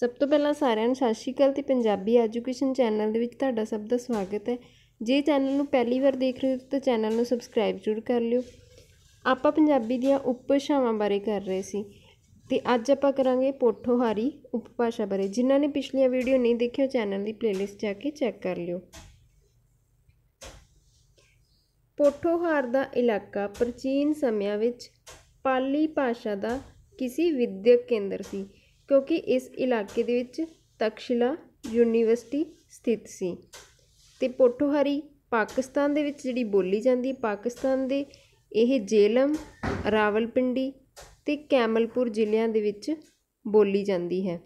ਸਭ ਤੋਂ ਪਹਿਲਾਂ ਸਾਰਿਆਂ ਨੂੰ ਸਤਿ ਸ਼੍ਰੀ ਅਕਾਲ ਤੇ ਪੰਜਾਬੀ ਐਜੂਕੇਸ਼ਨ ਚੈਨਲ ਦੇ ਵਿੱਚ ਤੁਹਾਡਾ ਸਭ ਦਾ ਸਵਾਗਤ ਹੈ ਜੇ ਚੈਨਲ ਨੂੰ ਪਹਿਲੀ ਵਾਰ ਦੇਖ ਰਹੇ ਹੋ ਤਾਂ ਚੈਨਲ ਨੂੰ ਸਬਸਕ੍ਰਾਈਬ ਜ਼ਰੂਰ ਕਰ ਲਿਓ ਆਪਾਂ ਪੰਜਾਬੀ ਦੀਆਂ ਉਪਭਾਸ਼ਾਵਾਂ ਬਾਰੇ ਕਰ ਰਹੇ ਸੀ ਤੇ ਅੱਜ ਆਪਾਂ ਕਰਾਂਗੇ ਪੋਠੋਹਾਰੀ ਉਪਭਾਸ਼ਾ ਬਾਰੇ ਜਿਨ੍ਹਾਂ ਨੇ ਪਿਛਲੀਆਂ ਵੀਡੀਓ ਨਹੀਂ ਦੇਖਿਆ ਚੈਨਲ ਦੀ ਪਲੇਲਿਸਟ ਜਾ ਕੇ ਚੈੱਕ ਕਰ ਲਿਓ ਪੋਠੋਹਾਰ ਦਾ ਇਲਾਕਾ ਪ੍ਰਾਚੀਨ ਸਮਿਆਂ ਵਿੱਚ ਪਾਲੀ ਭਾਸ਼ਾ ਦਾ ਕਿਸੇ ਵਿਦਿਅਕ ਕੇਂਦਰ ਸੀ ਕਿਉਂਕਿ ਇਸ ਇਲਾਕੇ ਦੇ ਵਿੱਚ ਤਕਸ਼ਿਲਾ ਯੂਨੀਵਰਸਿਟੀ ਸਥਿਤ ਸੀ ਤੇ ਪੋਠੋਹਾਰੀ ਪਾਕਿਸਤਾਨ ਦੇ ਵਿੱਚ ਜਿਹੜੀ ਬੋਲੀ ਜਾਂਦੀ ਹੈ ਪਾਕਿਸਤਾਨ ਦੇ ਇਹ ਜੇਲਮ ਰਾਵਲਪਿੰਡੀ ਤੇ ਕੈਮਲਪੁਰ ਜ਼ਿਲ੍ਹਿਆਂ ਦੇ ਵਿੱਚ ਬੋਲੀ ਜਾਂਦੀ ਹੈ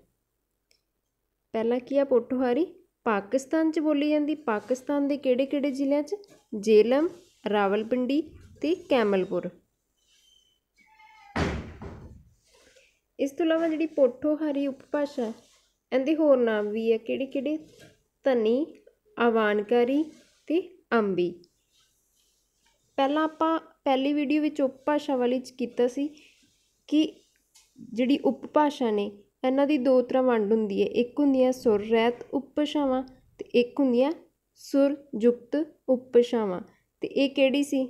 ਪਹਿਲਾਂ ਕੀ ਆ ਪੋਠੋਹਾਰੀ ਪਾਕਿਸਤਾਨ 'ਚ ਬੋਲੀ ਜਾਂਦੀ ਪਾਕਿਸਤਾਨ ਦੇ ਕਿਹੜੇ ਕਿਹੜੇ ਜ਼ਿਲ੍ਹਿਆਂ 'ਚ ਜੇਲਮ ਰਾਵਲਪਿੰਡੀ ਤੇ ਕੈਮਲਪੁਰ ਇਸ ਤੋਂ ਇਲਾਵਾ ਜਿਹੜੀ ਪੋਠੋਹਾਰੀ ਉਪਭਾਸ਼ਾ ਇਹਦੇ ਹੋਰ ਨਾਮ ਵੀ ਹੈ ਕਿਹੜੇ ਕਿਹੜੇ ਧਨੀ ਆਵਾਨਕਾਰੀ ਤੇ ਅੰਬੀ ਪਹਿਲਾਂ ਆਪਾਂ ਪਹਿਲੀ ਵੀਡੀਓ ਵਿੱਚ ਉਪਭਾਸ਼ਾ ਵਾਲੀ ਚ ਕੀਤਾ ਸੀ ਕਿ ਜਿਹੜੀ ਉਪਭਾਸ਼ਾ ਨੇ ਇਹਨਾਂ ਦੀ ਦੋ ਤਰ੍ਹਾਂ ਵੰਡ ਹੁੰਦੀ ਹੈ ਇੱਕ ਹੁੰਦੀ ਹੈ ਸੁਰ ਰਹਿਤ ਉਪਭਾਸ਼ਾਵਾਂ ਤੇ ਇੱਕ ਹੁੰਦੀ ਹੈ ਸੁਰ ਯੁਕਤ ਉਪਭਾਸ਼ਾਵਾਂ ਤੇ ਇਹ ਕਿਹੜੀ ਸੀ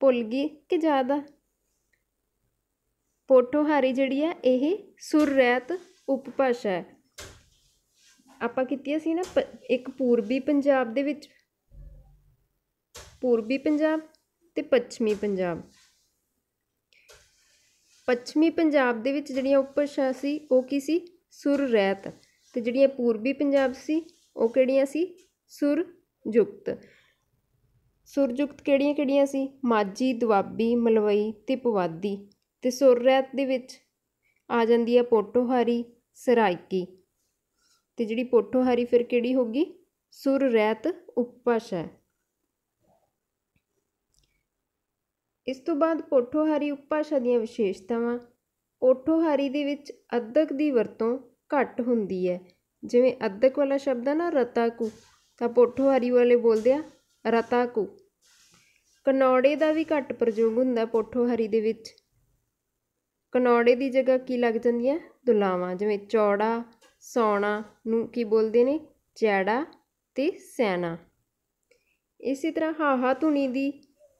ਭੁੱਲ ਗਏ ਕਿ ਜ਼ਿਆਦਾ ਪੋਠੋਹਾਰੀ ਜਿਹੜੀ ਆ ਇਹ ਸੁਰ ਰਹਿਤ ਉਪਭਾਸ਼ਾ ਹੈ ਆਪਾਂ ਕੀਤੀ ਸੀ ਨਾ ਇੱਕ ਪੂਰਬੀ ਪੰਜਾਬ ਦੇ ਵਿੱਚ ਪੂਰਬੀ ਪੰਜਾਬ ਤੇ ਪੱਛਮੀ ਪੰਜਾਬ ਪੱਛਮੀ ਪੰਜਾਬ ਦੇ ਵਿੱਚ ਜਿਹੜੀਆਂ ਉਪਭਾਸ਼ਾ ਸੀ ਉਹ ਕੀ ਸੀ ਸੁਰ ਰਹਿਤ ਤੇ ਜਿਹੜੀਆਂ ਪੂਰਬੀ ਪੰਜਾਬ ਸੀ ਉਹ ਕਿਹੜੀਆਂ ਸੀ ਸੁਰ ਯੁਕਤ ਸੁਰਯੁਕਤ ਕਿਹੜੀਆਂ ਕਿਹੜੀਆਂ ਸੀ ਮਾਝੀ ਦੁਆਬੀ ਮਲਵਈ ਤੇ ਪਵਾਦੀ ਤੇ ਸੁਰ ਰਹਿਤ ਦੇ ਵਿੱਚ ਆ ਜਾਂਦੀ ਹੈ ਪੋਟੋਹਾਰੀ ਸਰਾਇਕੀ ਤੇ ਜਿਹੜੀ ਪੋਟੋਹਾਰੀ ਫਿਰ ਕਿਹੜੀ ਹੋਗੀ ਸੁਰ ਰਹਿਤ ਉਪਭਾਸ਼ਾ ਇਸ ਤੋਂ ਬਾਅਦ ਪੋਟੋਹਾਰੀ ਉਪਭਾਸ਼ਾ ਦੀਆਂ ਵਿਸ਼ੇਸ਼ਤਾਵਾਂ ਪੋਟੋਹਾਰੀ ਦੇ ਵਿੱਚ ਅਦਕ ਦੀ ਵਰਤੋਂ ਘੱਟ ਹੁੰਦੀ ਹੈ ਜਿਵੇਂ ਅਦਕ ਵਾਲਾ ਸ਼ਬਦ ਹੈ ਨਾ ਰਤਾਕੂ ਤਾਂ ਪੋਟੋਹਾਰੀ ਵਾਲੇ ਬੋਲਦੇ ਆ ਰਤਾਕੂ ਕਨੌੜੇ ਦਾ ਵੀ ਘੱਟ ਪ੍ਰਯੋਗ ਹੁੰਦਾ ਪੋਠੋਹਾਰੀ ਦੇ ਵਿੱਚ ਕਨੌੜੇ ਦੀ ਜਗ੍ਹਾ ਕੀ ਲੱਗ ਜਾਂਦੀ ਹੈ ਦੁਲਾਵਾਂ ਜਿਵੇਂ ਚੌੜਾ ਸੌਣਾ ਨੂੰ ਕੀ ਬੋਲਦੇ ਨੇ ਚੈੜਾ ਤੇ ਸੈਨਾ ਇਸੇ ਤਰ੍ਹਾਂ ਹਾਹਾ ਧੁਨੀ ਦੀ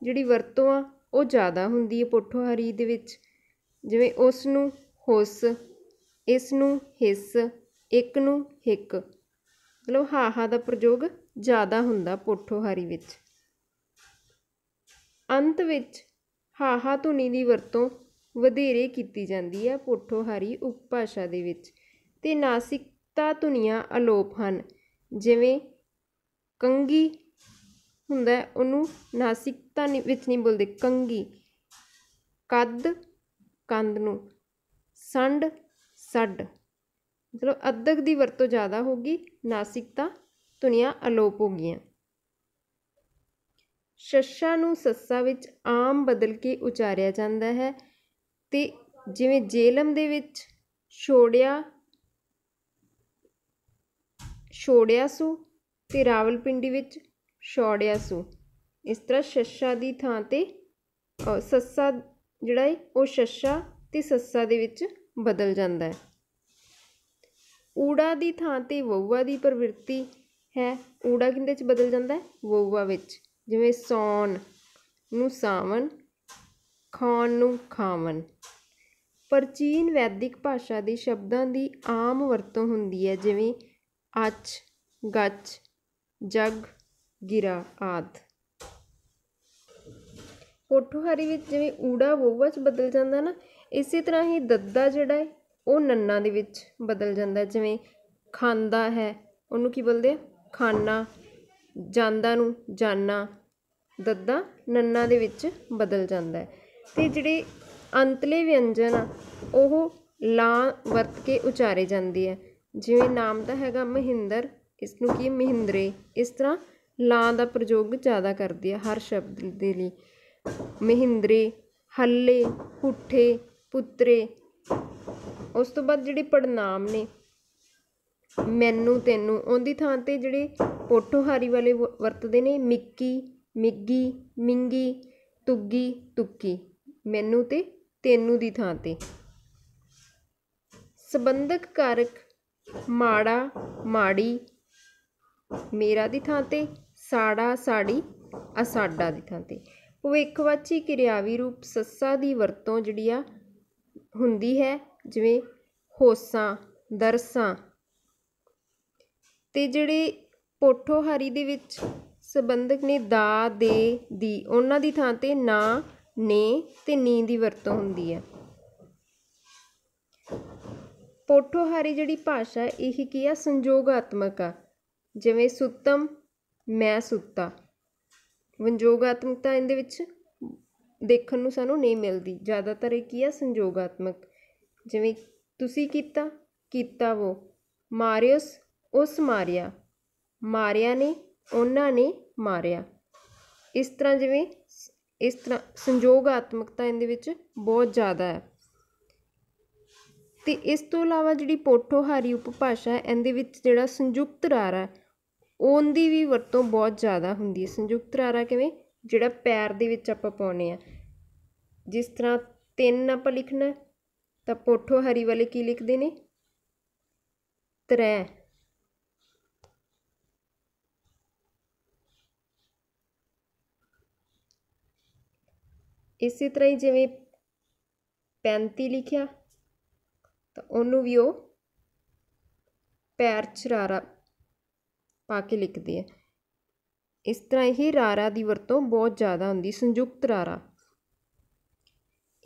ਜਿਹੜੀ ਵਰਤੋਂ ਆ ਉਹ ਜ਼ਿਆਦਾ ਹੁੰਦੀ ਹੈ ਪੋਠੋਹਾਰੀ ਦੇ ਵਿੱਚ ਜਿਵੇਂ ਉਸ ਨੂੰ ਹੁਸ ਇਸ ਨੂੰ ਹਿਸ ਇੱਕ ਨੂੰ ਹਿੱਕ ਮਤਲਬ ਹਾਹਾ ਦਾ ਪ੍ਰਯੋਗ ਜ਼ਿਆਦਾ ਹੁੰਦਾ ਪੋਠੋਹਾਰੀ ਵਿੱਚ ਅੰਤ ਵਿੱਚ ਹਾਹਾ ਧੁਨੀ ਦੀ ਵਰਤੋਂ ਵਧੇਰੇ ਕੀਤੀ ਜਾਂਦੀ ਹੈ ਪੋਠੋਹਾਰੀ ਉਪਭਾਸ਼ਾ ਦੇ ਵਿੱਚ ਤੇ ਨਾਸਿਕਤਾ ਧੁਨੀਆਂ ਅਲੋਪ ਹਨ ਜਿਵੇਂ ਕੰਗੀ ਹੁੰਦਾ ਉਹਨੂੰ ਨਾਸਿਕਤਾ ਵਿੱਚ ਨਹੀਂ ਬੋਲਦੇ ਕੰਗੀ ਕੱਦ ਕੰਦ ਨੂੰ ਸੰਡ ਸੱਡ ਮਤਲਬ ਅਦਕ ਦੀ ਵਰਤੋਂ ਜ਼ਿਆਦਾ ਹੋਗੀ ਨਾਸਿਕਤਾ ਧੁਨੀਆਂ ਅਲੋਪ ਹੋ ਗਈਆਂ ਸ਼ਸ਼ਾ ਨੂੰ ਸੱਸਾ ਵਿੱਚ ਆਮ ਬਦਲ ਕੇ ਉਚਾਰਿਆ ਜਾਂਦਾ ਹੈ ਤੇ ਜਿਵੇਂ ਜੇਲਮ ਦੇ ਵਿੱਚ ਛੋੜਿਆ ਛੋੜਿਆ ਸੂ ਅਤੇ ਰਾਵਲਪਿੰਡੀ ਵਿੱਚ ਛੋੜਿਆ ਸੂ ਇਸ ਤਰ੍ਹਾਂ ਸ਼ਸ਼ਾ ਦੀ ਥਾਂ 'ਤੇ ਸੱਸਾ ਜਿਹੜਾ ਹੈ ਉਹ ਸ਼ਸ਼ਾ ਤੇ ਸੱਸਾ ਦੇ ਵਿੱਚ ਬਦਲ ਜਾਂਦਾ ਹੈ ਊੜਾ ਦੀ ਥਾਂ 'ਤੇ ਵਊਆ ਦੀ ਪ੍ਰਵਿਰਤੀ ਹੈ ਊੜਾ ਕਿੰਦੇ 'ਚ ਬਦਲ ਜਾਂਦਾ ਹੈ ਵਊਆ ਵਿੱਚ ਜਿਵੇਂ ਸੌਣ ਨੂੰ ਸਾਵਣ ਖਾਣ ਨੂੰ ਖਾਵਨ ਪ੍ਰਾਚੀਨ ਵੈਦਿਕ ਭਾਸ਼ਾ ਦੇ ਸ਼ਬਦਾਂ ਦੀ ਆਮ ਵਰਤੋਂ ਹੁੰਦੀ ਹੈ ਜਿਵੇਂ ਅਚ ਗਚ ਜਗ ਗਿਰਾ ਆਦਿ ਪੋਠੋਹਾਰੀ ਵਿੱਚ ਜਿਵੇਂ ਊੜਾ ਵੋਵਚ ਬਦਲ ਜਾਂਦਾ ਨਾ ਇਸੇ ਤਰ੍ਹਾਂ ਹੀ ਦੱਦਾ ਜਿਹੜਾ ਹੈ ਉਹ ਨੰਨਾ ਦੇ ਵਿੱਚ ਬਦਲ ਜਾਂਦਾ ਜਿਵੇਂ ਖਾਂਦਾ ਹੈ ਉਹਨੂੰ ਕੀ ਬੋਲਦੇ ਖਾਨਾ ਜਾਂਦਾ ਨੂੰ ਜਾਨਾ ਦੱਦਾ ਨੰਨਾ ਦੇ ਵਿੱਚ ਬਦਲ ਜਾਂਦਾ ਹੈ ਤੇ ਜਿਹੜੇ ਅੰਤਲੇ ਵਿਅੰਜਨ ਆ ਉਹ ਲਾ ਵਰਤ ਕੇ ਉਚਾਰੇ ਜਾਂਦੇ ਆ ਜਿਵੇਂ ਨਾਮ ਦਾ ਹੈਗਾ ਮਹਿੰਦਰ ਇਸ ਨੂੰ ਕੀ ਮਹਿੰਦਰੇ ਇਸ ਤਰ੍ਹਾਂ ਲਾ ਦਾ ਪ੍ਰਯੋਗ ਜ਼ਿਆਦਾ ਕਰਦੇ ਆ ਹਰ ਸ਼ਬਦ ਦੇ ਲਈ ਮਹਿੰਦਰੇ ਹੱਲੇ ਪੁੱਠੇ ਪੁੱਤਰੇ ਉਸ ਤੋਂ ਬਾਅਦ ਜਿਹੜੇ ਪੜਨਾਮ ਨੇ ਮੈਨੂੰ ਤੈਨੂੰ ਉਹਦੀ ਥਾਂ ਤੇ ਜਿਹੜੇ ਪੋਠੋਹਾਰੀ ਵਾਲੇ ਵਰਤਦੇ ਨੇ ਮਿੱਕੀ ਮਿੱਗੀ ਮਿੰਗੀ ਤੁੱਗੀ ਤੁੱਕੀ ਮੈਨੂੰ ਤੇ ਤੈਨੂੰ ਦੀ ਥਾਂ ਤੇ ਸੰਬੰਧਕ ਕਾਰਕ ਮਾੜਾ ਮਾੜੀ ਮੇਰਾ ਦੀ ਥਾਂ ਤੇ ਸਾੜਾ ਸਾੜੀ ਅਸਾਡਾ ਦੀ ਥਾਂ ਤੇ ਭਵਿੱਖਵਾਚੀ ਕਿਰਿਆਵੀ ਰੂਪ ਸੱਸਾ ਦੀ ਵਰਤੋਂ ਜਿਹੜੀ ਆ ਹੁੰਦੀ ਹੈ ਜਿਵੇਂ ਹੋਸਾਂ ਦਰਸਾਂ ਤੇ ਜਿਹੜੇ ਪੋਠੋਹਾਰੀ ਦੇ ਵਿੱਚ ਸੰਬੰਧਕ ਨੇ ਦਾ ਦੇ ਦੀ ਉਹਨਾਂ ਦੀ ਥਾਂ ਤੇ ਨਾ ਨੇ ਤੇ ਨੀ ਦੀ ਵਰਤੋਂ ਹੁੰਦੀ ਹੈ ਪੋਠੋਹਾਰੀ ਜਿਹੜੀ ਭਾਸ਼ਾ ਇਹ ਕੀ ਆ ਸੰਯੋਗਾਤਮਕ ਆ ਜਿਵੇਂ ਸੁੱਤਮ ਮੈਂ ਸੁੱਤਾ ਵਿਨਯੋਗਾਤਮਕਤਾ ਇਹਦੇ ਵਿੱਚ ਦੇਖਣ ਨੂੰ ਸਾਨੂੰ ਨਹੀਂ ਮਿਲਦੀ ਜ਼ਿਆਦਾਤਰ ਇਹ ਕੀ ਆ ਸੰਯੋਗਾਤਮਕ ਜਿਵੇਂ ਤੁਸੀਂ ਕੀਤਾ ਕੀਤਾ ਵੋ ਮਾਰਿਅਸ ਉਸ ਮਾਰਿਆ ਮਾਰਿਆ ਨੇ ਉਹਨਾਂ ਨੇ ਮਾਰਿਆ ਇਸ ਤਰ੍ਹਾਂ ਜਿਵੇਂ ਇਸ ਤਰ੍ਹਾਂ ਸੰਯੋਗਾਤਮਕਤਾ ਇਹਦੇ ਵਿੱਚ ਬਹੁਤ ਜ਼ਿਆਦਾ ਹੈ ਤੇ ਇਸ ਤੋਂ ਇਲਾਵਾ ਜਿਹੜੀ ਪੋਠੋਹਾਰੀ ਉਪਭਾਸ਼ਾ ਇਹਦੇ ਵਿੱਚ ਜਿਹੜਾ ਸੰਯੁਕਤ ਰਾਰਾ ਉਹਦੀ ਵੀ ਵਰਤੋਂ ਬਹੁਤ ਜ਼ਿਆਦਾ ਹੁੰਦੀ ਹੈ ਸੰਯੁਕਤ ਰਾਰਾ ਕਿਵੇਂ ਜਿਹੜਾ ਪੈਰ ਦੇ ਵਿੱਚ ਆਪਾਂ ਪਾਉਨੇ ਆ ਜਿਸ ਤਰ੍ਹਾਂ ਤਿੰਨ ਆਪਾਂ ਲਿਖਣਾ ਤਾਂ ਪੋਠੋਹਾਰੀ ਵਾਲੇ ਕੀ ਲਿਖਦੇ ਨੇ ਤ੍ਰੈ ਇਸੇ ਤਰ੍ਹਾਂ ਹੀ ਜਿਵੇਂ 35 ਲਿਖਿਆ ਤਾਂ ਉਹਨੂੰ ਵੀ ਉਹ ਪੈਰ 'ਚ ਰਾਰਾ ਪਾ ਕੇ ਲਿਖਦੇ ਆ ਇਸ ਤਰ੍ਹਾਂ ਹੀ ਰਾਰਾ ਦੀ ਵਰਤੋਂ ਬਹੁਤ ਜ਼ਿਆਦਾ ਹੁੰਦੀ ਸੰਯੁਕਤ ਰਾਰਾ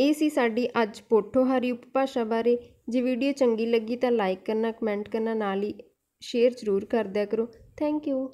ਇਹ ਸੀ ਸਾਡੀ ਅੱਜ ਪੋਠੋਹਾਰੀ ਉਪਭਾਸ਼ਾ ਬਾਰੇ ਜੇ ਵੀਡੀਓ ਚੰਗੀ ਲੱਗੀ ਤਾਂ ਲਾਈਕ ਕਰਨਾ ਕਮੈਂਟ ਕਰਨਾ ਨਾਲ ਹੀ ਸ਼ੇਅਰ ਜ਼ਰੂਰ ਕਰ ਦਿਆ ਕਰੋ ਥੈਂਕ ਯੂ